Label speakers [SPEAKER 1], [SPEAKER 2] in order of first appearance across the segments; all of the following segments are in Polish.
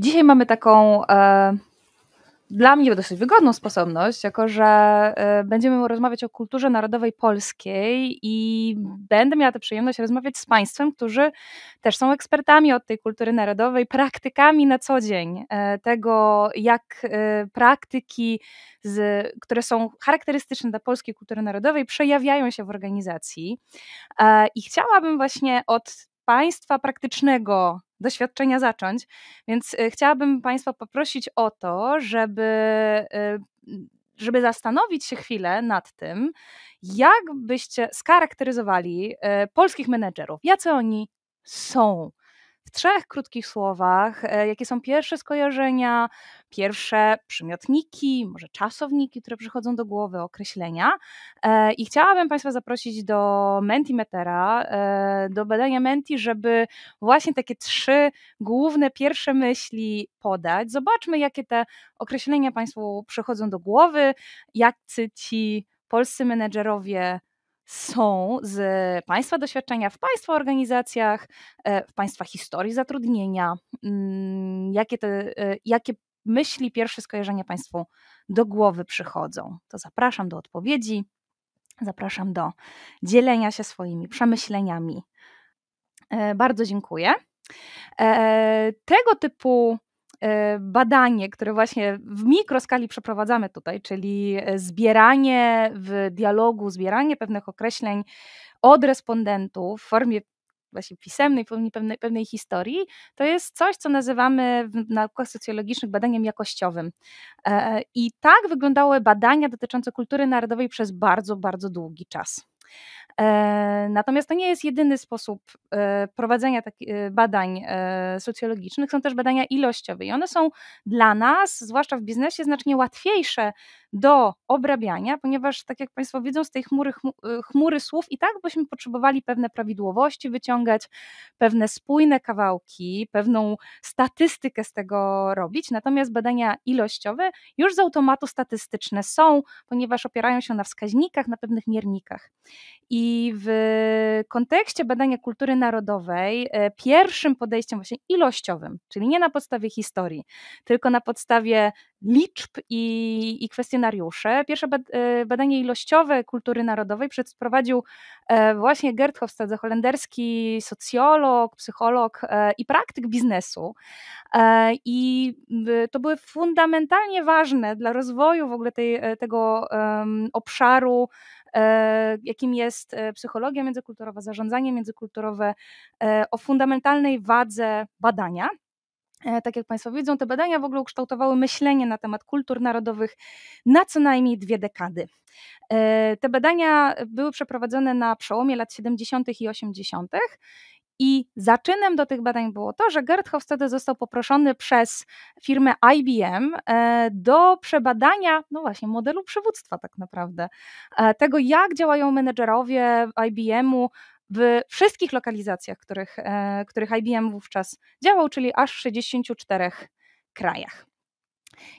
[SPEAKER 1] Dzisiaj mamy taką e, dla mnie dosyć wygodną sposobność, jako że e, będziemy rozmawiać o kulturze narodowej polskiej i będę miała tę przyjemność rozmawiać z Państwem, którzy też są ekspertami od tej kultury narodowej, praktykami na co dzień e, tego, jak e, praktyki, z, które są charakterystyczne dla polskiej kultury narodowej, przejawiają się w organizacji. E, I chciałabym właśnie od Państwa praktycznego doświadczenia zacząć. Więc y, chciałabym Państwa poprosić o to, żeby y, żeby zastanowić się chwilę nad tym, jak byście skarakteryzowali y, polskich menedżerów, jacy oni są, w trzech krótkich słowach, e, jakie są pierwsze skojarzenia, pierwsze przymiotniki, może czasowniki, które przychodzą do głowy, określenia. E, I chciałabym Państwa zaprosić do Mentimetera, e, do badania Menti, żeby właśnie takie trzy główne pierwsze myśli podać. Zobaczmy, jakie te określenia Państwu przychodzą do głowy, jak ci polscy menedżerowie są z Państwa doświadczenia w Państwa organizacjach, e, w Państwa historii zatrudnienia, mm, jakie, te, e, jakie myśli, pierwsze skojarzenia Państwu do głowy przychodzą. To zapraszam do odpowiedzi, zapraszam do dzielenia się swoimi przemyśleniami. E, bardzo dziękuję. Tego typu E, badanie, które właśnie w mikroskali przeprowadzamy tutaj, czyli e, zbieranie w dialogu, zbieranie pewnych określeń od respondentów w formie właśnie pisemnej, pewnej, pewnej historii, to jest coś, co nazywamy w naukach socjologicznych badaniem jakościowym. E, I tak wyglądały badania dotyczące kultury narodowej przez bardzo, bardzo długi czas. E, natomiast to nie jest jedyny sposób e, prowadzenia takich e, badań socjologicznych, są też badania ilościowe i one są dla nas, zwłaszcza w biznesie, znacznie łatwiejsze do obrabiania, ponieważ, tak jak Państwo widzą, z tej chmury, y, chmury słów i tak byśmy potrzebowali pewne prawidłowości wyciągać, pewne spójne kawałki, pewną statystykę z tego robić. Natomiast badania ilościowe już z automatu statystyczne są, ponieważ opierają się na wskaźnikach, na pewnych miernikach. I w kontekście badania kultury narodowej, e, pierwszym podejściem właśnie ilościowym, czyli nie na podstawie historii, tylko na podstawie liczb i, i Pierwsze e, badanie ilościowe kultury narodowej przeprowadził e, właśnie Gert Hofstadze, holenderski socjolog, psycholog e, i praktyk biznesu. I to były fundamentalnie ważne dla rozwoju w ogóle tej, tego obszaru, jakim jest psychologia międzykulturowa, zarządzanie międzykulturowe, o fundamentalnej wadze badania. E, tak jak Państwo wiedzą, te badania w ogóle ukształtowały myślenie na temat kultur narodowych na co najmniej dwie dekady. E, te badania były przeprowadzone na przełomie lat 70. i 80. I zaczynem do tych badań było to, że Gerd Hofstede został poproszony przez firmę IBM e, do przebadania, no właśnie, modelu przywództwa tak naprawdę, tego jak działają menedżerowie IBM-u w wszystkich lokalizacjach, których, e, których IBM wówczas działał, czyli aż 64 krajach.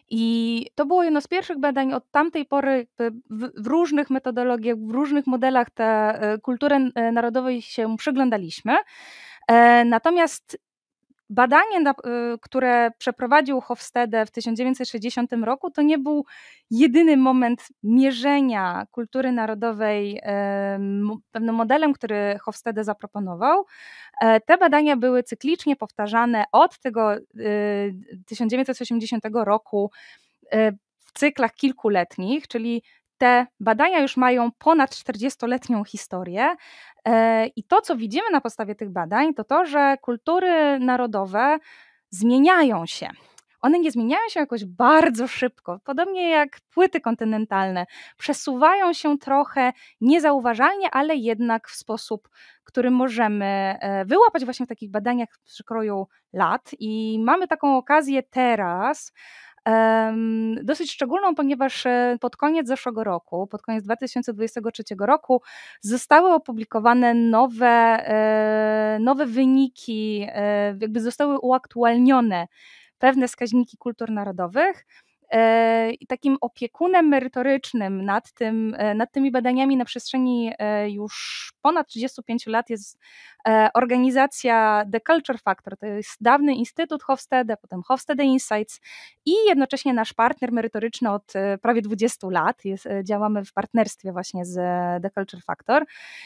[SPEAKER 1] I to było jedno z pierwszych badań. Od tamtej pory w, różnych metodologiach, w różnych modelach tę e, kulturę e, narodowej się przyglądaliśmy. Natomiast badanie, y, które przeprowadził Hofstede w 1960 roku, to nie był jedyny moment mierzenia kultury narodowej pewnym modelem, który Hofstede zaproponował. E, te badania były cyklicznie powtarzane od tego 1980 y, roku e, w cyklach kilkuletnich, czyli te badania już mają ponad 40-letnią historię e, i to, co widzimy na podstawie tych badań, to to, że kultury narodowe zmieniają się one nie zmieniają się jakoś bardzo szybko, podobnie jak płyty kontynentalne. Przesuwają się trochę niezauważalnie, ale jednak w sposób, który możemy e, wyłapać właśnie w takich badaniach w przekroju lat. I mamy taką okazję teraz dosyć szczególną, ponieważ e, pod koniec zeszłego roku, pod koniec 2023 roku zostały opublikowane nowe, e, nowe wyniki, e, jakby zostały uaktualnione pewne wskaźniki kultur narodowych. E, i takim opiekunem merytorycznym nad, tym, e, nad tymi badaniami na przestrzeni e, już ponad 35 lat jest organizacja The Culture Factor. To jest dawny Instytut Hofstede, potem Hofstede Insights i jednocześnie nasz partner merytoryczny od prawie 20 lat. Jest, działamy w partnerstwie właśnie z The Culture Factor.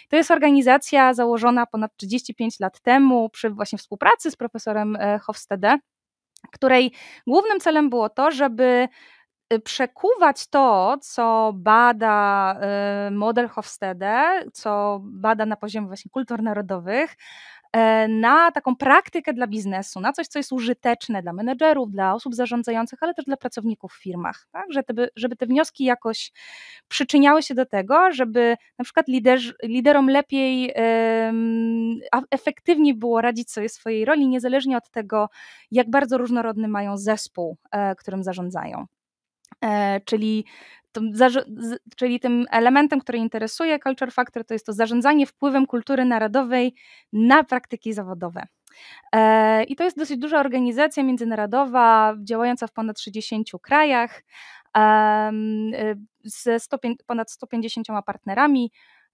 [SPEAKER 1] To jest organizacja założona ponad 35 lat temu przy właśnie współpracy z profesorem Hofstede której głównym celem było to, żeby y, przekuwać to, co bada y, model Hofstede, co bada na poziomie właśnie kultur narodowych, E, na taką praktykę dla biznesu, na coś, co jest użyteczne dla menedżerów, dla osób zarządzających, ale też dla pracowników w firmach, tak? żeby, żeby te wnioski jakoś przyczyniały się do tego, żeby na przykład liderom lepiej, efektywniej było radzić sobie swojej roli, niezależnie od tego, jak bardzo różnorodny mają zespół, e, którym zarządzają. E, czyli tym, czyli tym elementem, który interesuje Culture Factor, to jest to zarządzanie wpływem kultury narodowej na praktyki zawodowe. E, I to jest dosyć duża organizacja międzynarodowa, działająca w ponad 60 krajach, y, z 100, ponad 150 partnerami,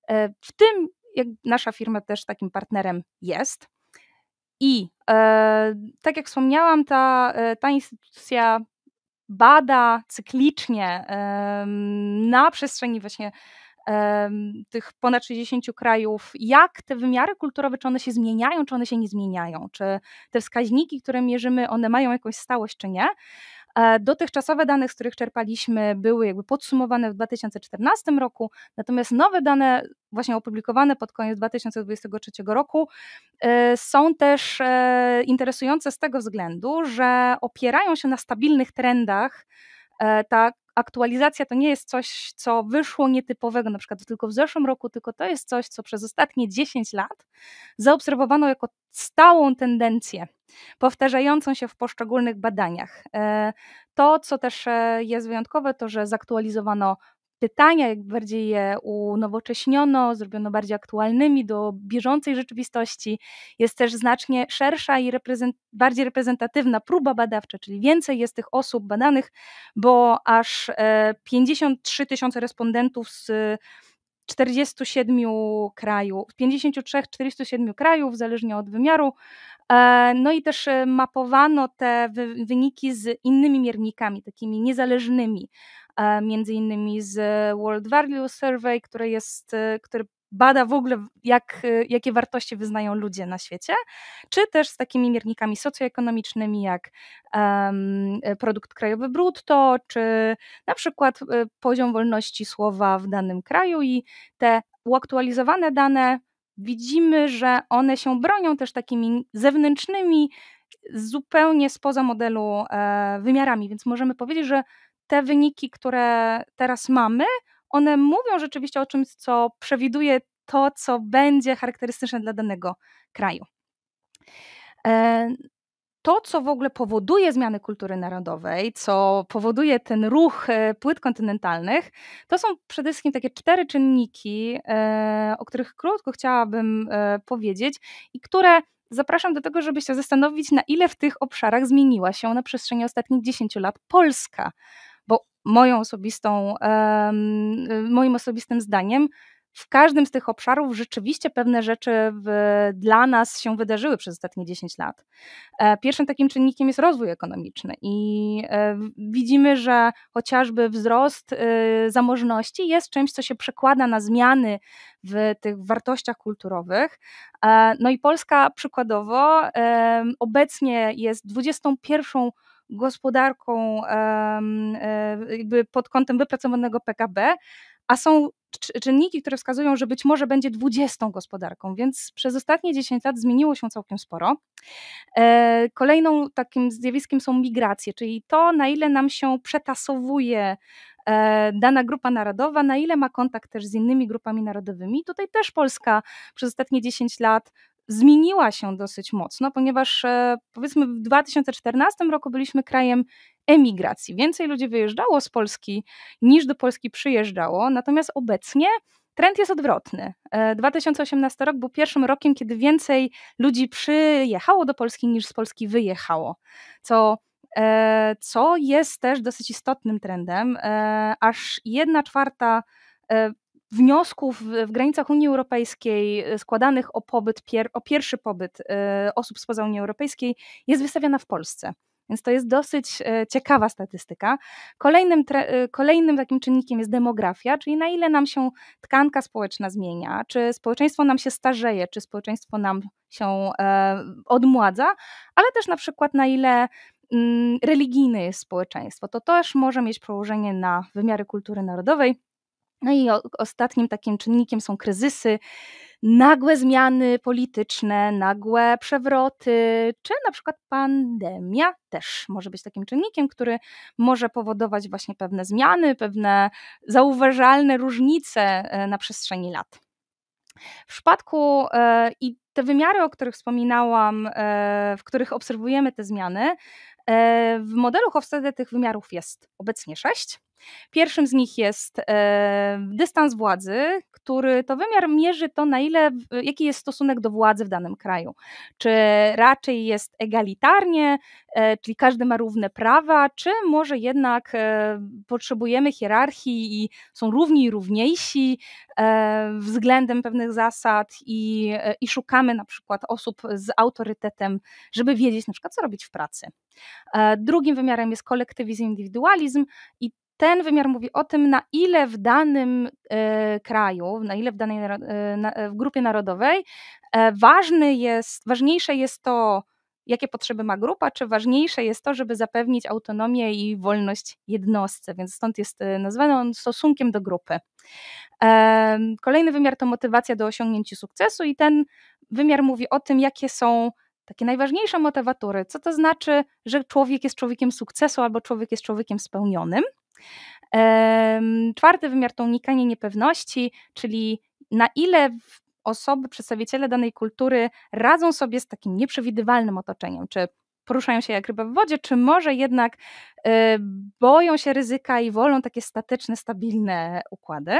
[SPEAKER 1] e, w tym jak nasza firma też takim partnerem jest. I tak jak wspomniałam, ta, ta instytucja bada cyklicznie na przestrzeni właśnie tych ponad 60 krajów, jak te wymiary kulturowe, czy one się zmieniają, czy one się nie zmieniają, czy te wskaźniki, które mierzymy, one mają jakąś stałość, czy nie. Dotychczasowe dane, z których czerpaliśmy, były jakby podsumowane w 2014 roku, natomiast nowe dane, właśnie opublikowane pod koniec 2023 roku, e, są też e, interesujące z tego względu, że opierają się na stabilnych trendach e, tak aktualizacja to nie jest coś, co wyszło nietypowego, na przykład tylko w zeszłym roku, tylko to jest coś, co przez ostatnie 10 lat zaobserwowano jako stałą tendencję powtarzającą się w poszczególnych badaniach. E, to, co też e, jest wyjątkowe, to że zaktualizowano pytania, jak bardziej je unowocześniono, zrobiono bardziej aktualnymi do bieżącej rzeczywistości. Jest też znacznie szersza i reprezent, bardziej reprezentatywna próba badawcza, czyli więcej jest tych osób badanych, bo aż 53 e, tysiące respondentów z 47 krajów, 53-47 krajów, zależnie od wymiaru. E, no i też mapowano te wyniki z innymi miernikami, takimi niezależnymi, E, między innymi z e, World Value Survey, który jest, e, który bada w ogóle, jak, jakie wartości wyznają ludzie na świecie, czy też z takimi miernikami socjoekonomicznymi jak um, produkt krajowy brutto, czy na przykład poziom wolności słowa w danym kraju i te uaktualizowane dane widzimy, że one się bronią też takimi zewnętrznymi, zupełnie spoza modelu e, wymiarami, więc możemy powiedzieć, że te wyniki, które teraz mamy, one mówią rzeczywiście o czymś, co przewiduje to, co będzie charakterystyczne dla danego kraju. E, to, co w ogóle powoduje zmiany kultury narodowej, co powoduje ten ruch e, płyt kontynentalnych, to są przede wszystkim takie cztery czynniki, e, o których krótko chciałabym powiedzieć i które zapraszam do tego, żeby się zastanowić, na ile w tych obszarach zmieniła się na przestrzeni ostatnich 10 lat Polska moją osobistą, y, moim osobistym zdaniem, w każdym z tych obszarów rzeczywiście pewne rzeczy w, dla nas się wydarzyły przez ostatnie 10 lat. E, pierwszym takim czynnikiem jest rozwój ekonomiczny i e, widzimy, że chociażby wzrost y, zamożności jest czymś, co się przekłada na zmiany w tych wartościach kulturowych. E, no i Polska przykładowo obecnie jest 21 gospodarką e, jakby pod kątem wypracowanego PKB, a są czynniki, które wskazują, że być może będzie 20 gospodarką, więc przez ostatnie 10 lat zmieniło się całkiem sporo. E, kolejną takim zjawiskiem są migracje, czyli to, na ile nam się przetasowuje e, dana grupa narodowa, na ile ma kontakt też z innymi grupami narodowymi. Tutaj też Polska przez ostatnie 10 lat zmieniła się dosyć mocno, ponieważ e, powiedzmy w 2014 roku byliśmy krajem emigracji. Więcej ludzi wyjeżdżało z Polski niż do Polski przyjeżdżało, natomiast obecnie Trend jest odwrotny. 2018 e, rok był pierwszym rokiem, kiedy więcej ludzi przyjechało do Polski niż z Polski wyjechało, co, e, co jest też dosyć istotnym trendem. Aż jedna czwarta wniosków w granicach Unii Europejskiej e, składanych o, pobyt pier o pierwszy pobyt e, osób spoza Unii Europejskiej jest wystawiana w Polsce. Więc to jest dosyć e, ciekawa statystyka. Kolejnym, kolejnym takim czynnikiem jest demografia, czyli na ile nam się tkanka społeczna zmienia, czy społeczeństwo nam się starzeje, czy społeczeństwo nam się e, odmładza, ale też na przykład na ile mm, religijne jest społeczeństwo. To też może mieć przełożenie na wymiary kultury narodowej no i ostatnim takim czynnikiem są kryzysy, nagłe zmiany polityczne, nagłe przewroty, czy na przykład pandemia też może być takim czynnikiem, który może powodować właśnie pewne zmiany, pewne zauważalne różnice e, na przestrzeni lat. W przypadku e, i te wymiary, o których wspominałam, e, w których obserwujemy te zmiany, w modelu Hofstede tych wymiarów jest obecnie sześć. Pierwszym z nich jest e, dystans władzy, który to wymiar mierzy to, na ile, jaki jest stosunek do władzy w danym kraju. Czy raczej jest egalitarnie, e, czyli każdy ma równe prawa, czy może jednak e, potrzebujemy hierarchii i są równi i równiejsi względem pewnych zasad i, i szukamy na przykład osób z autorytetem, żeby wiedzieć na przykład, co robić w pracy. Drugim wymiarem jest kolektywizm, indywidualizm i ten wymiar mówi o tym, na ile w danym e, kraju, na ile w danej e, e, w grupie narodowej ważny jest, ważniejsze jest to, jakie potrzeby ma grupa, czy ważniejsze jest to, żeby zapewnić autonomię i wolność jednostce, więc stąd jest nazwany on stosunkiem do grupy. Kolejny wymiar to motywacja do osiągnięcia sukcesu, i ten wymiar mówi o tym, jakie są takie najważniejsze motywatory, co to znaczy, że człowiek jest człowiekiem sukcesu albo człowiek jest człowiekiem spełnionym. Czwarty wymiar to unikanie niepewności, czyli na ile osoby, przedstawiciele danej kultury radzą sobie z takim nieprzewidywalnym otoczeniem, czy poruszają się jak ryba w wodzie, czy może jednak e, boją się ryzyka i wolą takie statyczne, stabilne układy.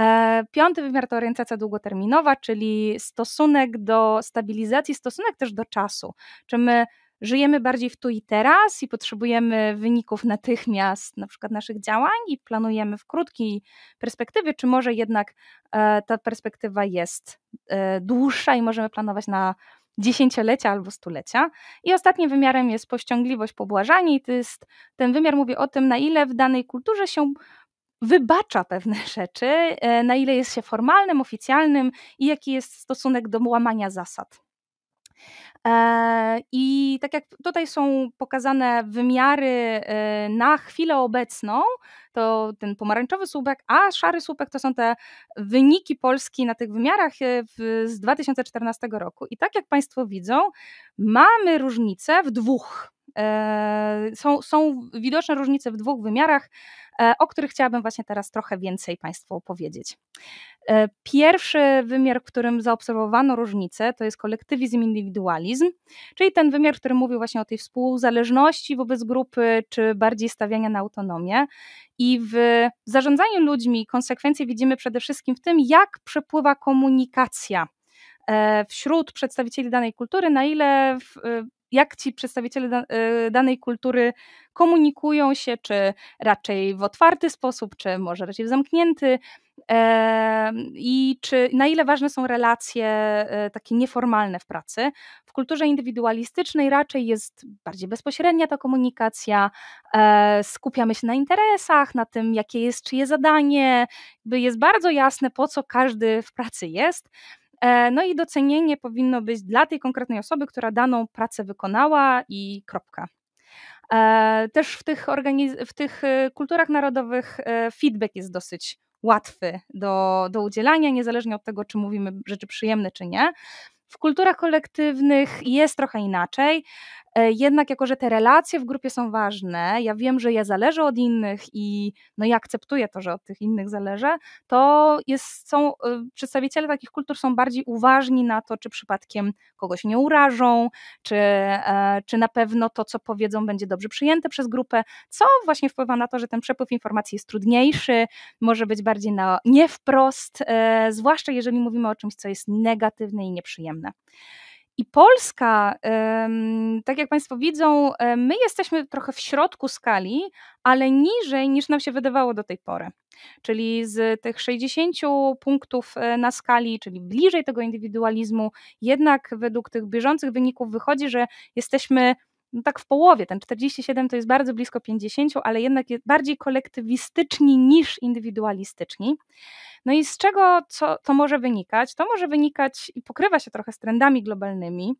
[SPEAKER 1] E, piąty wymiar to orientacja długoterminowa, czyli stosunek do stabilizacji, stosunek też do czasu. Czy my żyjemy bardziej w tu i teraz i potrzebujemy wyników natychmiast, na przykład naszych działań i planujemy w krótkiej perspektywie, czy może jednak e, ta perspektywa jest e, dłuższa i możemy planować na dziesięciolecia albo stulecia. I ostatnim wymiarem jest pościągliwość, pobłażanie i to jest, ten wymiar mówi o tym, na ile w danej kulturze się wybacza pewne rzeczy, e, na ile jest się formalnym, oficjalnym i jaki jest stosunek do łamania zasad. E, I tak jak tutaj są pokazane wymiary e, na chwilę obecną, to ten pomarańczowy słupek, a szary słupek to są te wyniki Polski na tych wymiarach e, w, z 2014 roku. I tak jak Państwo widzą, mamy różnicę w dwóch. Są, są widoczne różnice w dwóch wymiarach. E, o których chciałabym właśnie teraz trochę więcej Państwu opowiedzieć. E, pierwszy wymiar, w którym zaobserwowano różnice, to jest kolektywizm, indywidualizm, czyli ten wymiar, który mówił właśnie o tej współzależności wobec grupy, czy bardziej stawiania na autonomię. I w zarządzaniu ludźmi konsekwencje widzimy przede wszystkim w tym, jak przepływa komunikacja e, wśród przedstawicieli danej kultury, na ile jak ci przedstawiciele y, danej kultury komunikują się, czy raczej w otwarty sposób, czy może raczej w zamknięty. I czy na ile ważne są relacje y, takie nieformalne w pracy? W kulturze indywidualistycznej raczej jest bardziej bezpośrednia ta komunikacja, e, skupiamy się na interesach, na tym, jakie jest czyje zadanie, By jest bardzo jasne, po co każdy w pracy jest. E, no i docenienie powinno być dla tej konkretnej osoby, która daną pracę wykonała i kropka. E, też w tych, organiz- w tych y, kulturach narodowych y, feedback jest dosyć łatwy do, do udzielania, niezależnie od tego, czy mówimy rzeczy przyjemne, czy nie. W kulturach kolektywnych jest trochę inaczej. E, jednak jako, że te relacje w grupie są ważne, ja wiem, że ja zależę od innych i no ja akceptuję to, że od tych innych zależę, to jest, są, e, przedstawiciele takich kultur są bardziej uważni na to, czy przypadkiem kogoś nie urażą, czy, e, czy na pewno to, co powiedzą, będzie dobrze przyjęte przez grupę, co właśnie wpływa na to, że ten przepływ informacji jest trudniejszy, może być bardziej na nie wprost, zwłaszcza jeżeli mówimy o czymś, co jest negatywne i nieprzyjemne. I Polska, tak jak Państwo widzą, e, my jesteśmy trochę w środku skali, ale niżej niż nam się wydawało do tej pory. Czyli z tych 60 punktów e, na skali, czyli bliżej tego indywidualizmu, jednak według tych bieżących wyników wychodzi, że jesteśmy no tak w połowie, ten 47 to jest bardzo blisko 50, ale jednak bardziej kolektywistyczni niż indywidualistyczni. No i z czego co, to może wynikać? To może wynikać i pokrywa się trochę z trendami globalnymi,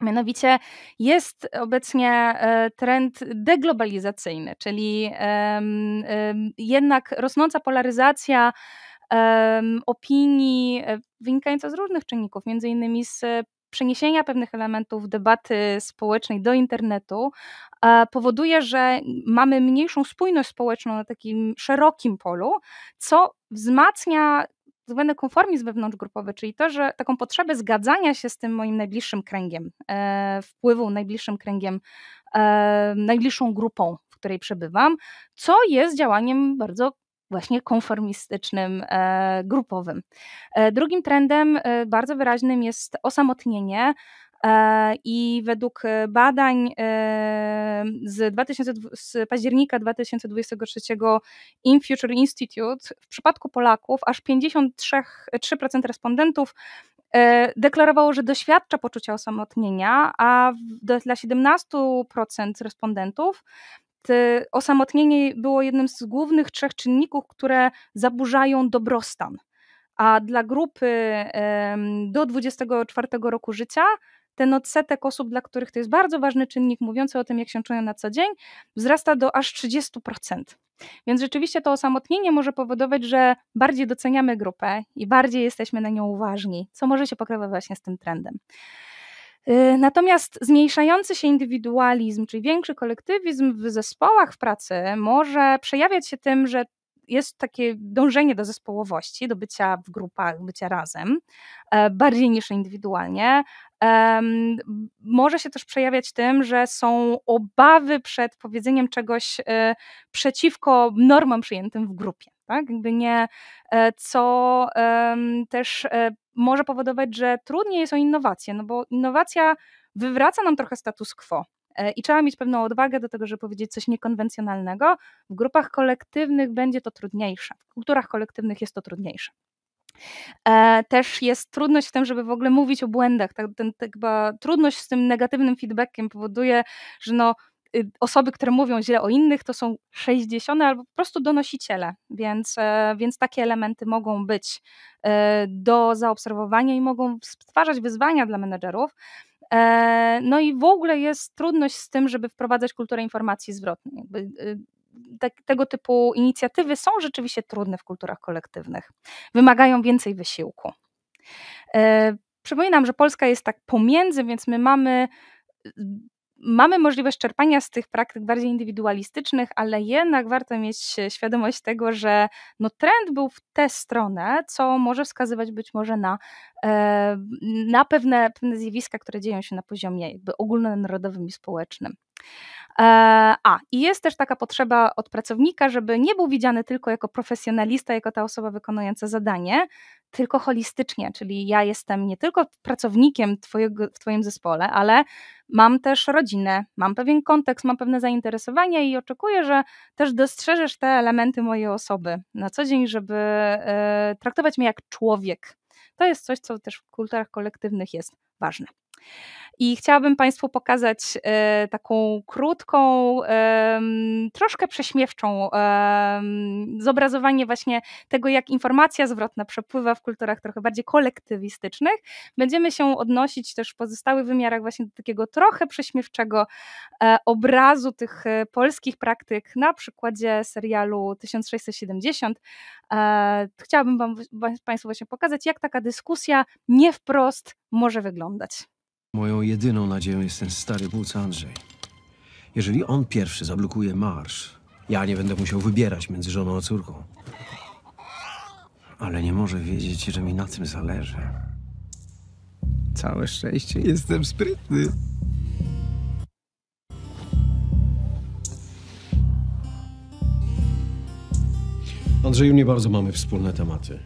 [SPEAKER 1] Mianowicie jest obecnie e, trend deglobalizacyjny, czyli jednak rosnąca polaryzacja opinii e, wynikająca z różnych czynników, między innymi z przeniesienia pewnych elementów debaty społecznej do internetu powoduje, że mamy mniejszą spójność społeczną na takim szerokim polu, co wzmacnia zwany konformizm wewnątrzgrupowy, czyli to, że taką potrzebę zgadzania się z tym moim najbliższym kręgiem, e, wpływu najbliższym kręgiem, e, najbliższą grupą, w której przebywam, co jest działaniem bardzo właśnie konformistycznym, e, grupowym. E, drugim trendem e, bardzo wyraźnym jest osamotnienie. I według badań z, 2000, z października 2023 In Future Institute, w przypadku Polaków aż 53% respondentów deklarowało, że doświadcza poczucia osamotnienia, a dla 17% respondentów te osamotnienie było jednym z głównych trzech czynników, które zaburzają dobrostan. A dla grupy do 24 roku życia ten odsetek osób, dla których to jest bardzo ważny czynnik mówiący o tym, jak się czują na co dzień, wzrasta do aż 30%. Więc rzeczywiście to osamotnienie może powodować, że bardziej doceniamy grupę i bardziej jesteśmy na nią uważni, co może się pokrywać właśnie z tym trendem. Y, natomiast zmniejszający się indywidualizm, czyli większy kolektywizm w zespołach w pracy może przejawiać się tym, że jest takie dążenie do zespołowości, do bycia w grupach, bycia razem, e, bardziej niż indywidualnie. Może się też przejawiać tym, że są obawy przed powiedzeniem czegoś e, przeciwko normom przyjętym w grupie. Tak? Jakby nie, e, co też może powodować, że trudniej jest o innowacje, no bo innowacja wywraca nam trochę status quo. E, I trzeba mieć pewną odwagę do tego, żeby powiedzieć coś niekonwencjonalnego. W grupach kolektywnych będzie to trudniejsze, w kulturach kolektywnych jest to trudniejsze. E, też jest trudność w tym, żeby w ogóle mówić o błędach. Tak, ten, tak, trudność z tym negatywnym feedbackiem powoduje, że no, Y, osoby, które mówią źle o innych, to są 60 albo po prostu donosiciele, więc, e, więc takie elementy mogą być e, do zaobserwowania i mogą stwarzać wyzwania dla menedżerów. E, no i w ogóle jest trudność z tym, żeby wprowadzać kulturę informacji zwrotnej. Y, tego typu inicjatywy są rzeczywiście trudne w kulturach kolektywnych. Wymagają więcej wysiłku. Przypominam, że Polska jest tak pomiędzy, więc my mamy mamy możliwość czerpania z tych praktyk bardziej indywidualistycznych, ale jednak warto mieć e, świadomość tego, że no, trend był w tę stronę, co może wskazywać być może na, e, na pewne, pewne zjawiska, które dzieją się na poziomie jakby ogólnonarodowym i społecznym. E, a, i jest też taka potrzeba od pracownika, żeby nie był widziany tylko jako profesjonalista, jako ta osoba wykonująca zadanie, tylko holistycznie, czyli ja jestem nie tylko pracownikiem twojego, w Twoim zespole, ale mam też rodzinę, mam pewien kontekst, mam pewne zainteresowania i oczekuję, że też dostrzeżesz te elementy mojej osoby na co dzień, żeby e, traktować mnie jak człowiek. To jest coś, co też w kulturach kolektywnych jest ważne. I chciałabym Państwu pokazać e, taką krótką, e, troszkę prześmiewczą e, zobrazowanie właśnie tego, jak informacja zwrotna przepływa w kulturach trochę bardziej kolektywistycznych. Będziemy się odnosić też w pozostałych wymiarach właśnie do takiego trochę prześmiewczego e, obrazu tych e, polskich praktyk na przykładzie serialu 1670. E, chciałabym wam, Państwu właśnie pokazać, jak taka dyskusja nie wprost może wyglądać.
[SPEAKER 2] Moją jedyną nadzieją jest ten stary buc Andrzej. Jeżeli on pierwszy zablokuje marsz, ja nie będę musiał wybierać między żoną a córką. Ale nie może wiedzieć, że mi na tym zależy. Całe szczęście, jestem sprytny. Andrzeju, nie bardzo mamy wspólne tematy.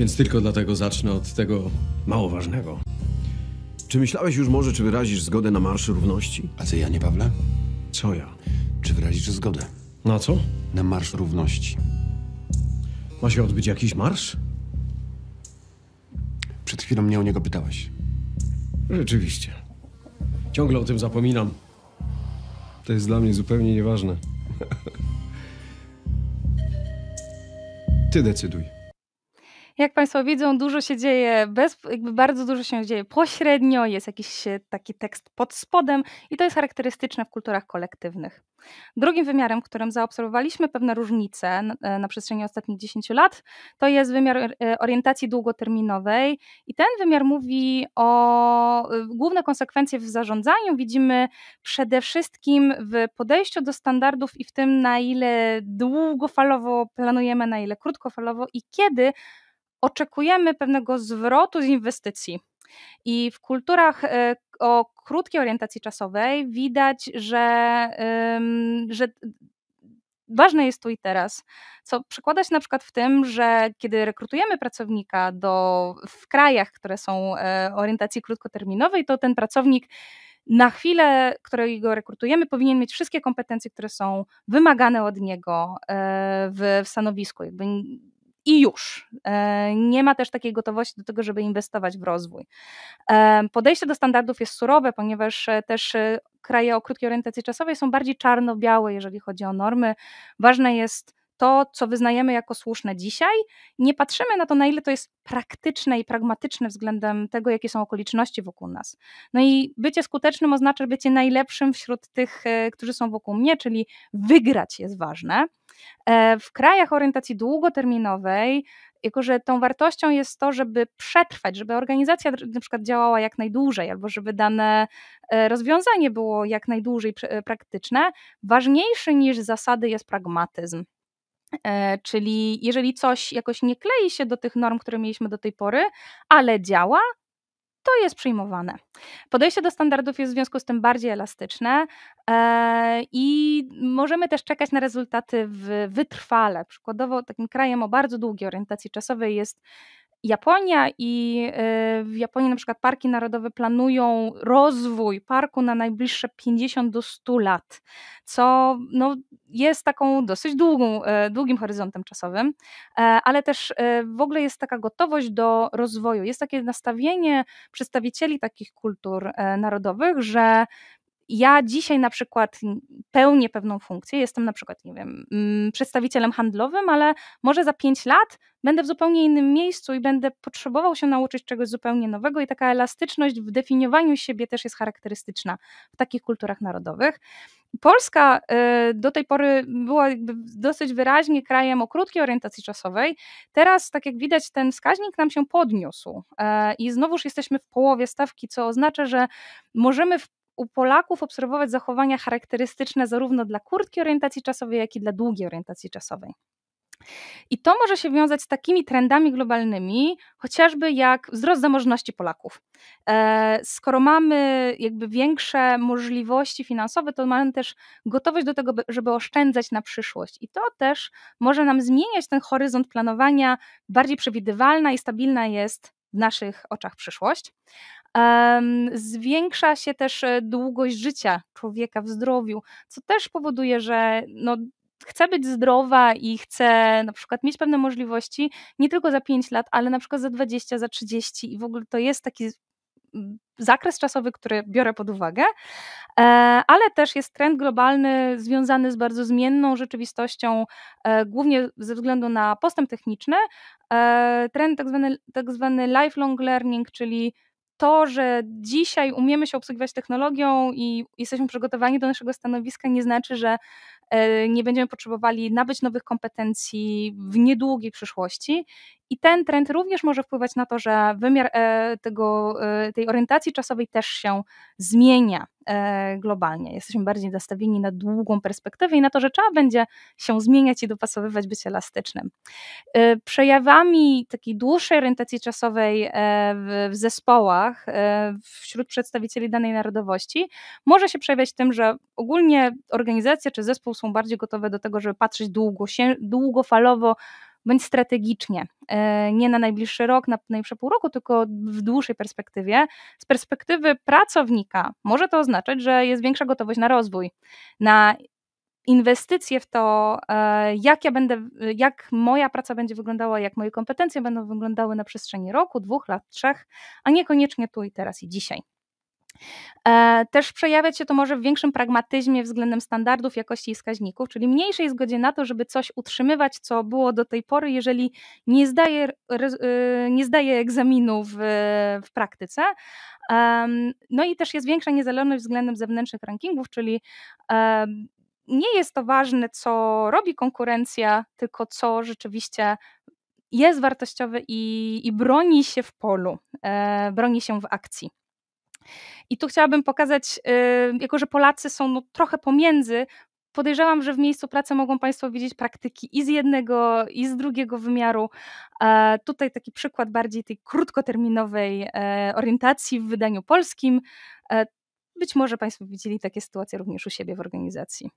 [SPEAKER 2] Więc tylko dlatego zacznę od tego mało ważnego. Czy myślałeś już może, czy wyrazisz zgodę na Marsz Równości? A ty, nie Pawle? Co ja? Czy wyrazisz zgodę? Na co? Na Marsz Równości. Ma się odbyć jakiś marsz? Przed chwilą mnie o niego pytałeś. Rzeczywiście. Ciągle o tym zapominam. To jest dla mnie zupełnie nieważne.
[SPEAKER 1] Ty decyduj. Jak Państwo widzą, dużo się dzieje, bez, jakby bardzo dużo się dzieje pośrednio, jest jakiś e, taki tekst pod spodem i to jest charakterystyczne w kulturach kolektywnych. Drugim wymiarem, którym zaobserwowaliśmy pewne różnice na, e, na przestrzeni ostatnich 10 lat, to jest wymiar e, orientacji długoterminowej i ten wymiar mówi o główne konsekwencje w zarządzaniu. Widzimy przede wszystkim w podejściu do standardów i w tym, na ile długofalowo planujemy, na ile krótkofalowo i kiedy oczekujemy pewnego zwrotu z inwestycji. I w kulturach e, o krótkiej orientacji czasowej widać, że, że ważne jest tu i teraz, co przekłada się na przykład w tym, że kiedy rekrutujemy pracownika do, w krajach, które są e, orientacji krótkoterminowej, to ten pracownik na chwilę, której go rekrutujemy, powinien mieć wszystkie kompetencje, które są wymagane od niego e, w, w stanowisku. Jakby i już. E, nie ma też takiej gotowości do tego, żeby inwestować w rozwój. E, podejście do standardów jest surowe, ponieważ e, też kraje o krótkiej orientacji czasowej są bardziej czarno-białe, jeżeli chodzi o normy. Ważne jest to, co wyznajemy jako słuszne dzisiaj, nie patrzymy na to, na ile to jest praktyczne i pragmatyczne względem tego, jakie są okoliczności wokół nas. No i bycie skutecznym oznacza bycie najlepszym wśród tych, e, którzy są wokół mnie, czyli wygrać jest ważne. E, w krajach orientacji długoterminowej, jako że tą wartością jest to, żeby przetrwać, żeby organizacja na przykład działała jak najdłużej, albo żeby dane e, rozwiązanie było jak najdłużej praktyczne, ważniejszy niż zasady jest pragmatyzm. E, czyli jeżeli coś jakoś nie klei się do tych norm, które mieliśmy do tej pory, ale działa, to jest przyjmowane. Podejście do standardów jest w związku z tym bardziej elastyczne e, i możemy też czekać na rezultaty w wytrwale. Przykładowo takim krajem o bardzo długiej orientacji czasowej jest Japonia i e, w Japonii na przykład parki narodowe planują rozwój parku na najbliższe 50 do 100 lat, co no, jest taką dosyć długą, e, długim horyzontem czasowym, e, ale też w ogóle jest taka gotowość do rozwoju. Jest takie nastawienie przedstawicieli takich kultur narodowych, że ja dzisiaj na przykład pełnię pewną funkcję, jestem na przykład, nie wiem, przedstawicielem handlowym, ale może za pięć lat będę w zupełnie innym miejscu i będę potrzebował się nauczyć czegoś zupełnie nowego i taka elastyczność w definiowaniu siebie też jest charakterystyczna w takich kulturach narodowych. Polska y, do tej pory była dosyć wyraźnie krajem o krótkiej orientacji czasowej. Teraz, tak jak widać, ten wskaźnik nam się podniósł e, i znowuż jesteśmy w połowie stawki, co oznacza, że możemy w u Polaków obserwować zachowania charakterystyczne zarówno dla krótkiej orientacji czasowej, jak i dla długiej orientacji czasowej. I to może się wiązać z takimi trendami globalnymi, chociażby jak wzrost zamożności Polaków. E, skoro mamy jakby większe możliwości finansowe, to mamy też gotowość do tego, żeby oszczędzać na przyszłość. I to też może nam zmieniać ten horyzont planowania, bardziej przewidywalna i stabilna jest w naszych oczach przyszłość zwiększa się też e, długość życia człowieka w zdrowiu, co też powoduje, że no, chcę być zdrowa i chcę na przykład mieć pewne możliwości nie tylko za 5 lat, ale na przykład za 20, za 30 i w ogóle to jest taki zakres czasowy, który biorę pod uwagę, e, ale też jest trend globalny związany z bardzo zmienną rzeczywistością, e, głównie ze względu na postęp techniczny. Trend tak zwany, tak zwany lifelong learning, czyli to, że dzisiaj umiemy się obsługiwać technologią i jesteśmy przygotowani do naszego stanowiska, nie znaczy, że e, nie będziemy potrzebowali nabyć nowych kompetencji w niedługiej przyszłości i ten trend również może wpływać na to, że wymiar e, tego, e, tej orientacji czasowej też się zmienia e, globalnie. Jesteśmy bardziej nastawieni na długą perspektywę i na to, że trzeba będzie się zmieniać i dopasowywać, być elastycznym. Przejawami takiej dłuższej orientacji czasowej w zespołach wśród przedstawicieli danej narodowości może się przejawiać tym, że ogólnie organizacja czy zespół są bardziej gotowe do tego, żeby patrzeć długo, długofalowo bądź strategicznie, e, nie na najbliższy rok, na najbliższe pół roku, tylko w dłuższej perspektywie. Z perspektywy pracownika może to oznaczać, że jest większa gotowość na rozwój, na inwestycje w to, e, jak, ja będę, jak moja praca będzie wyglądała, jak moje kompetencje będą wyglądały na przestrzeni roku, dwóch lat, trzech, a niekoniecznie tu i teraz i dzisiaj. E, też przejawiać się to może w większym pragmatyzmie względem standardów jakości i wskaźników, czyli mniejszej zgodzie na to, żeby coś utrzymywać, co było do tej pory, jeżeli nie zdaje, y, nie zdaje egzaminu w, w praktyce. No i też jest większa niezależność względem zewnętrznych rankingów, czyli nie jest to ważne, co robi konkurencja, tylko co rzeczywiście jest wartościowy i, i broni się w polu, e, broni się w akcji. I tu chciałabym pokazać, y, jako że Polacy są no, trochę pomiędzy, podejrzewam, że w miejscu pracy mogą Państwo widzieć praktyki i z jednego, i z drugiego wymiaru. E, tutaj taki przykład bardziej tej krótkoterminowej e, orientacji w wydaniu polskim. E, być może Państwo widzieli takie sytuacje również u siebie w organizacji.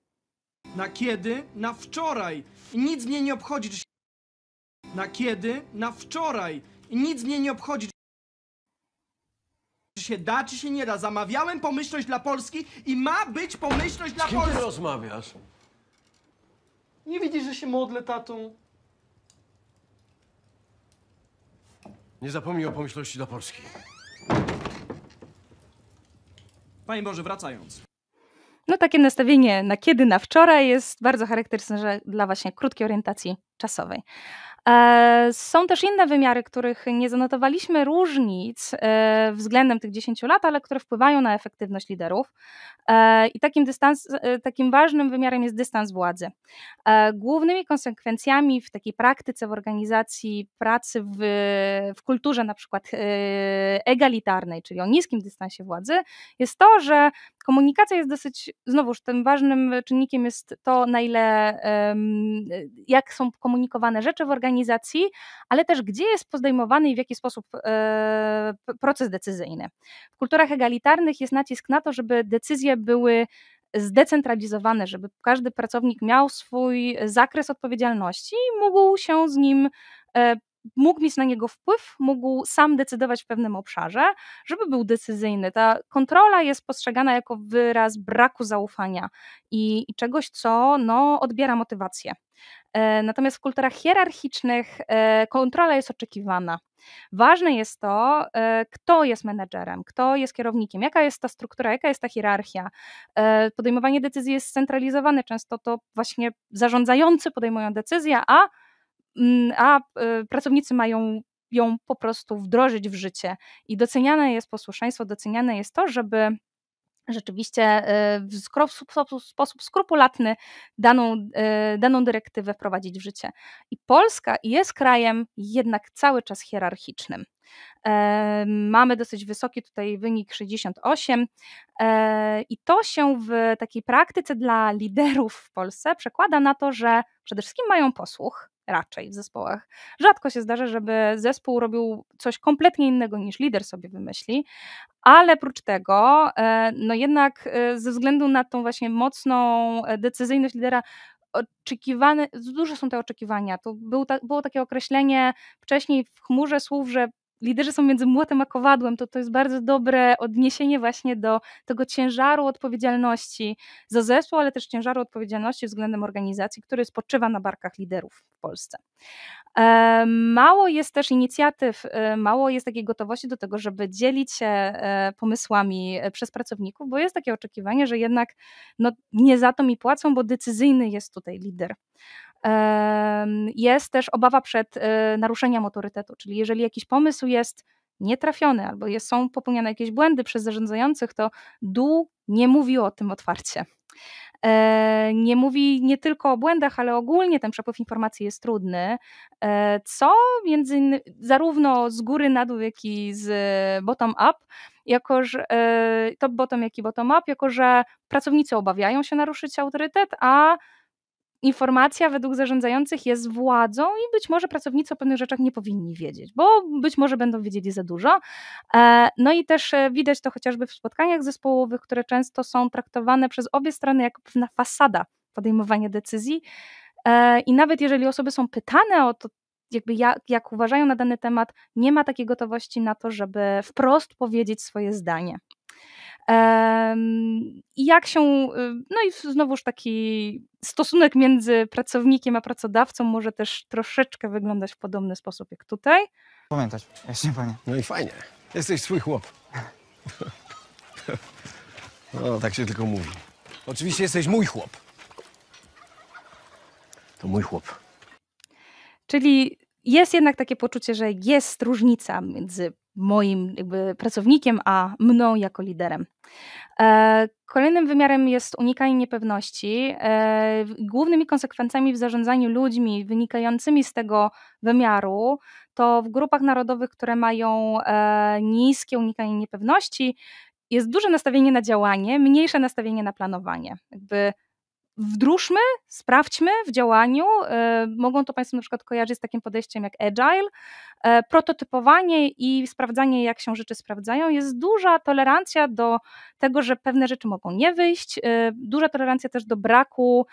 [SPEAKER 2] Na kiedy? Na wczoraj. Nic mnie nie obchodzi. Na kiedy? Na wczoraj. Nic mnie nie obchodzi się da, czy się nie da. Zamawiałem pomyślność dla Polski i ma być pomyślność dla Z kim ty rozmawiasz? Nie widzisz, że się modlę, tatą? Nie zapomnij o pomyślności dla Polski. Panie Boże, wracając.
[SPEAKER 1] No takie nastawienie na kiedy, na wczoraj jest bardzo charakterystyczne dla właśnie krótkiej orientacji czasowej. E, są też inne wymiary, których nie zanotowaliśmy różnic e, względem tych 10 lat, ale które wpływają na efektywność liderów. E, I takim, dystans, takim ważnym wymiarem jest dystans władzy. Głównymi konsekwencjami w takiej praktyce, w organizacji pracy, w, w kulturze na przykład egalitarnej, czyli o niskim dystansie władzy, jest to, że Komunikacja jest dosyć, znowuż, tym ważnym czynnikiem jest to, na ile, jak są komunikowane rzeczy w organizacji, ale też gdzie jest podejmowany i w jaki sposób e, proces decyzyjny. W kulturach egalitarnych jest nacisk na to, żeby decyzje były zdecentralizowane, żeby każdy pracownik miał swój zakres odpowiedzialności i mógł się z nim e, mógł mieć na niego wpływ, mógł sam decydować w pewnym obszarze, żeby był decyzyjny. Ta kontrola jest postrzegana jako wyraz braku zaufania i, i czegoś, co no, odbiera motywację. E, natomiast w kulturach hierarchicznych e, kontrola jest oczekiwana. Ważne jest to, e, kto jest menedżerem, kto jest kierownikiem, jaka jest ta struktura, jaka jest ta hierarchia. Podejmowanie decyzji jest scentralizowane, często to właśnie zarządzający podejmują decyzję, a Mm, a y, pracownicy mają ją po prostu wdrożyć w życie. I doceniane jest posłuszeństwo, doceniane jest to, żeby rzeczywiście y, w sposób skrupulatny daną, y, daną dyrektywę wprowadzić w życie. I Polska jest krajem jednak cały czas hierarchicznym. E, mamy dosyć wysoki tutaj wynik 68, e, i to się w takiej praktyce dla liderów w Polsce przekłada na to, że przede wszystkim mają posłuch, raczej w zespołach. Rzadko się zdarza, żeby zespół robił coś kompletnie innego niż lider sobie wymyśli, ale prócz tego, e, no jednak e, ze względu na tą właśnie mocną e, decyzyjność lidera, oczekiwane, duże są te oczekiwania. To ta, było takie określenie wcześniej w chmurze słów, że liderzy są między młotem a kowadłem, to to jest bardzo dobre odniesienie właśnie do tego ciężaru odpowiedzialności za zespół, ale też ciężaru odpowiedzialności względem organizacji, który spoczywa na barkach liderów w Polsce. E, mało jest też inicjatyw, e, mało jest takiej gotowości do tego, żeby dzielić się e, pomysłami przez pracowników, bo jest takie oczekiwanie, że jednak no, nie za to mi płacą, bo decyzyjny jest tutaj lider. Jest też obawa przed y, naruszeniem autorytetu, czyli jeżeli jakiś pomysł jest nietrafiony albo jest, są popełniane jakieś błędy przez zarządzających, to dół nie mówi o tym otwarcie. E, nie mówi nie tylko o błędach, ale ogólnie ten przepływ informacji jest trudny, e, co między innymi, zarówno z góry na dół, jak i z bottom up, jako że e, top bottom, jak i bottom up, jako że pracownicy obawiają się naruszyć autorytet, a informacja według zarządzających jest władzą i być może pracownicy o pewnych rzeczach nie powinni wiedzieć, bo być może będą wiedzieli za dużo. E, no i też e, widać to chociażby w spotkaniach zespołowych, które często są traktowane przez obie strony jako pewna fasada podejmowania decyzji. E, I nawet jeżeli osoby są pytane o to, jakby jak, jak uważają na dany temat, nie ma takiej gotowości na to, żeby wprost powiedzieć swoje zdanie. I jak się, y, no i znowuż taki stosunek między pracownikiem a pracodawcą może też troszeczkę wyglądać w podobny sposób jak tutaj.
[SPEAKER 2] Pamiętać, jaśnie panie. No i fajnie, jesteś swój chłop. No, tak się tylko mówi. Oczywiście jesteś mój chłop. To mój chłop.
[SPEAKER 1] Czyli jest jednak takie poczucie, że jest różnica między moim jakby pracownikiem, a mną jako liderem. E, kolejnym wymiarem jest unikanie niepewności. E, głównymi konsekwencjami w zarządzaniu ludźmi wynikającymi z tego wymiaru to w grupach narodowych, które mają e, niskie unikanie niepewności, jest duże nastawienie na działanie, mniejsze nastawienie na planowanie. Jakby wdróżmy, sprawdźmy w działaniu. E, mogą to Państwo na przykład kojarzyć z takim podejściem jak agile. E, prototypowanie i sprawdzanie, jak się rzeczy sprawdzają, jest duża tolerancja do tego, że pewne rzeczy mogą nie wyjść, e, duża tolerancja też do braku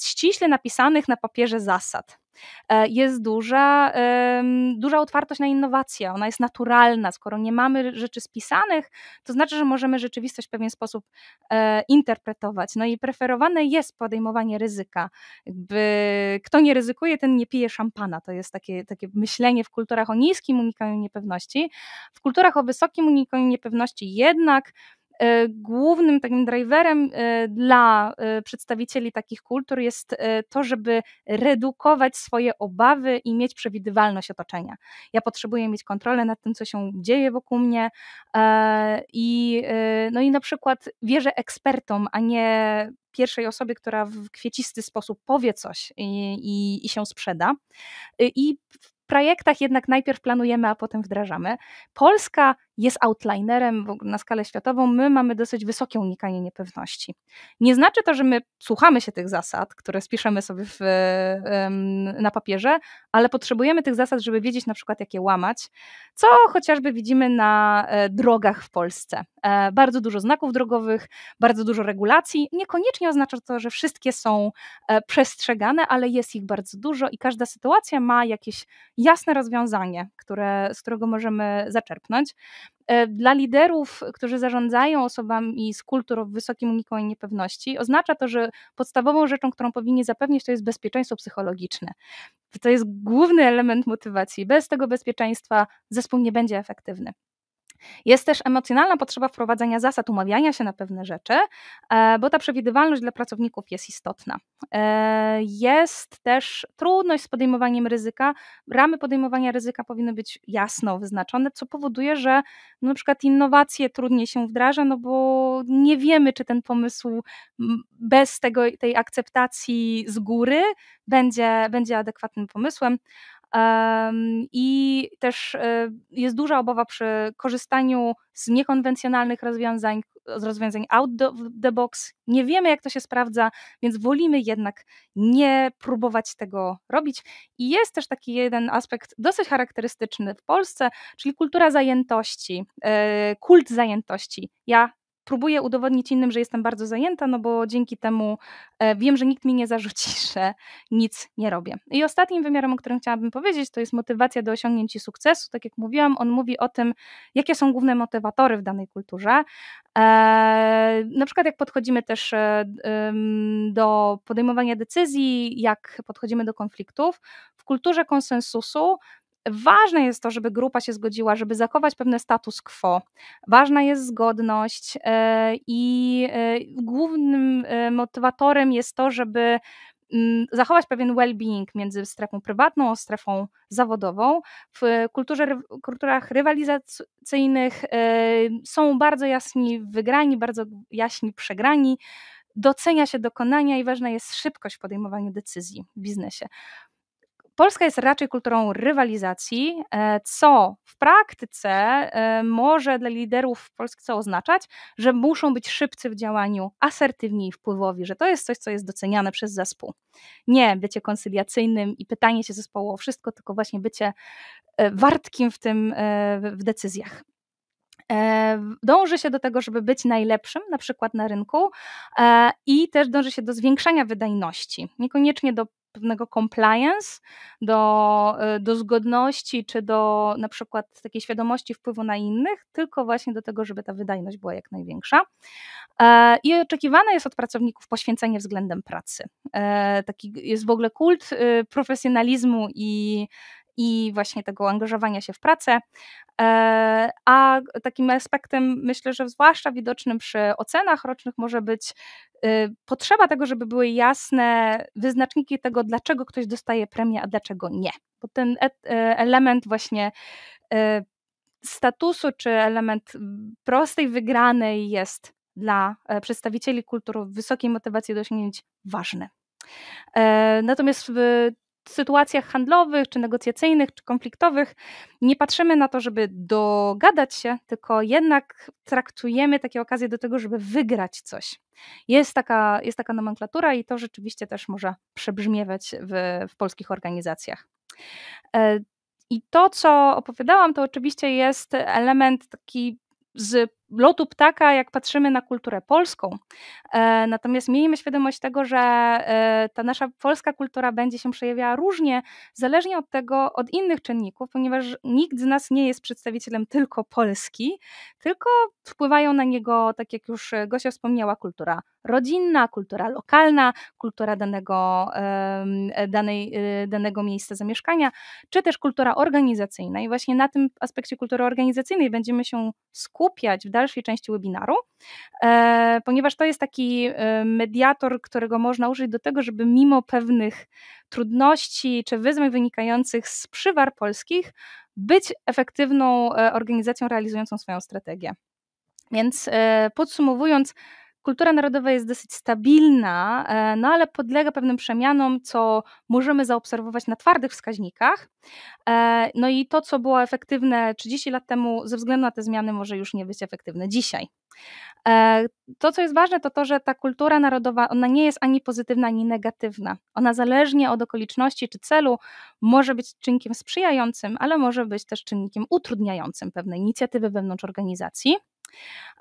[SPEAKER 1] ściśle napisanych na papierze zasad. E, jest duża, duża otwartość na innowacje, ona jest naturalna. Skoro nie mamy rzeczy spisanych, to znaczy, że możemy rzeczywistość w pewien sposób e, interpretować. No i preferowane jest podejmowanie ryzyka. Jakby kto nie ryzykuje, ten nie pije szampana. To jest takie, takie myślenie w kulturach o niskim unikaniu niepewności. W kulturach o wysokim unikaniu niepewności jednak E, głównym takim driverem e, dla e, przedstawicieli takich kultur jest to, żeby redukować swoje obawy i mieć przewidywalność otoczenia. Ja potrzebuję mieć kontrolę nad tym, co się dzieje wokół mnie i, no i na przykład wierzę ekspertom, a nie pierwszej osobie, która w kwiecisty sposób powie coś i, i, i się sprzeda. I w projektach jednak najpierw planujemy, a potem wdrażamy. Polska jest outlinerem na skalę światową, my mamy dosyć wysokie unikanie niepewności. Nie znaczy to, że my słuchamy się tych zasad, które spiszemy sobie w, na papierze, ale potrzebujemy tych zasad, żeby wiedzieć na przykład, jak je łamać, co chociażby widzimy na e, drogach w Polsce. E, bardzo dużo znaków drogowych, bardzo dużo regulacji. Niekoniecznie oznacza to, że wszystkie są e, przestrzegane, ale jest ich bardzo dużo i każda sytuacja ma jakieś jasne rozwiązanie, które, z którego możemy zaczerpnąć. E, dla liderów, którzy zarządzają osobami z kulturą o wysokim unikaniu niepewności, oznacza to, że podstawową rzeczą, którą powinni zapewnić, to jest bezpieczeństwo psychologiczne. To jest główny element motywacji. Bez tego bezpieczeństwa zespół nie będzie efektywny. Jest też emocjonalna potrzeba wprowadzenia zasad umawiania się na pewne rzeczy, e, bo ta przewidywalność dla pracowników jest istotna. E, jest też trudność z podejmowaniem ryzyka. Ramy podejmowania ryzyka powinny być jasno wyznaczone, co powoduje, że no, na przykład innowacje trudniej się wdraża, no bo nie wiemy, czy ten pomysł bez tego, tej akceptacji z góry będzie, będzie adekwatnym pomysłem. I też e, jest duża obawa przy korzystaniu z niekonwencjonalnych rozwiązań, z rozwiązań out the box. Nie wiemy, jak to się sprawdza, więc wolimy jednak nie próbować tego robić. I jest też taki jeden aspekt dosyć charakterystyczny w Polsce, czyli kultura zajętości, e, kult zajętości. Ja próbuję udowodnić innym, że jestem bardzo zajęta, no bo dzięki temu e, wiem, że nikt mi nie zarzuci, że nic nie robię. I ostatnim wymiarem, o którym chciałabym powiedzieć, to jest motywacja do osiągnięcia sukcesu. Tak jak mówiłam, on mówi o tym, jakie są główne motywatory w danej kulturze. E, na przykład jak podchodzimy też e, do podejmowania decyzji, jak podchodzimy do konfliktów, w kulturze konsensusu Ważne jest to, żeby grupa się zgodziła, żeby zachować pewne status quo. Ważna jest zgodność e, i e, głównym e, motywatorem jest to, żeby mm, zachować pewien well-being między strefą prywatną a strefą zawodową. W kulturze, kulturach rywalizacyjnych są bardzo jasni wygrani, bardzo jaśni przegrani. Docenia się dokonania i ważna jest szybkość w podejmowaniu decyzji w biznesie. Polska jest raczej kulturą rywalizacji, e, co w praktyce e, może dla liderów Polski co oznaczać, że muszą być szybcy w działaniu, asertywni i wpływowi, że to jest coś, co jest doceniane przez zespół. Nie bycie koncyliacyjnym i pytanie się zespołu o wszystko, tylko właśnie bycie e, wartkim w tym w decyzjach. Dąży się do tego, żeby być najlepszym, na przykład na rynku, i też dąży się do zwiększania wydajności, niekoniecznie do pewnego compliance, do, y, do zgodności czy do na przykład takiej świadomości wpływu na innych, tylko właśnie do tego, żeby ta wydajność była jak największa. E, I oczekiwane jest od pracowników poświęcenie względem pracy. E, taki jest w ogóle kult y, profesjonalizmu i i właśnie tego angażowania się w pracę. E, a takim aspektem, myślę, że zwłaszcza widocznym przy ocenach rocznych może być y, potrzeba tego, żeby były jasne wyznaczniki tego, dlaczego ktoś dostaje premię, a dlaczego nie. Bo ten e, e, element właśnie y, statusu czy element prostej wygranej jest dla przedstawicieli kultury wysokiej motywacji do osiągnięć ważny. Natomiast sytuacjach handlowych, czy negocjacyjnych, czy konfliktowych nie patrzymy na to, żeby dogadać się, tylko jednak traktujemy takie okazje do tego, żeby wygrać coś. Jest taka, jest taka nomenklatura i to rzeczywiście też może przebrzmiewać w, w polskich organizacjach. E, I to, co opowiadałam, to oczywiście jest element taki z lotu ptaka, jak patrzymy na kulturę polską. E, natomiast miejmy świadomość tego, że e, ta nasza polska kultura będzie się przejawiała różnie, zależnie od tego, od innych czynników, ponieważ nikt z nas nie jest przedstawicielem tylko Polski, tylko wpływają na niego, tak jak już Gosia wspomniała, kultura rodzinna, kultura lokalna, kultura danego, e, danej, e, danego miejsca zamieszkania, czy też kultura organizacyjna. I właśnie na tym aspekcie kultury organizacyjnej będziemy się skupiać w dalszej części webinaru, e, ponieważ to jest taki mediator, którego można użyć do tego, żeby mimo pewnych trudności czy wyzwań wynikających z przywar polskich, być efektywną organizacją realizującą swoją strategię. Więc podsumowując, kultura narodowa jest dosyć stabilna, e, no ale podlega pewnym przemianom, co możemy zaobserwować na twardych wskaźnikach. E, no i to, co było efektywne 30 lat temu, ze względu na te zmiany, może już nie być efektywne dzisiaj. E, to, co jest ważne, to to, że ta kultura narodowa, ona nie jest ani pozytywna, ani negatywna. Ona zależnie od okoliczności czy celu może być czynnikiem sprzyjającym, ale może być też czynnikiem utrudniającym pewne inicjatywy wewnątrz organizacji.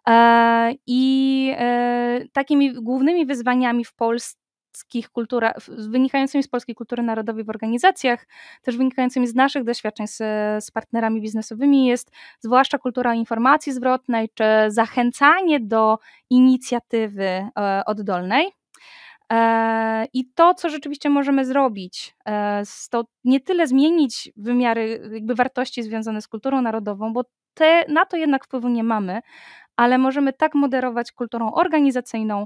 [SPEAKER 1] E, I e, takimi głównymi wyzwaniami w Polsce polskich kultura, wynikającymi z polskiej kultury narodowej w organizacjach, też wynikającymi z naszych doświadczeń z, z, partnerami biznesowymi jest zwłaszcza kultura informacji zwrotnej czy zachęcanie do inicjatywy e, oddolnej. E, I to, co rzeczywiście możemy zrobić, e, to nie tyle zmienić wymiary jakby wartości związane z kulturą narodową, bo te, na to jednak wpływu nie mamy, ale możemy tak moderować kulturą organizacyjną,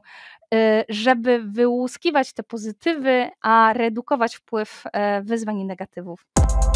[SPEAKER 1] y, żeby wyłuskiwać te pozytywy, a redukować wpływ e, wyzwań i negatywów.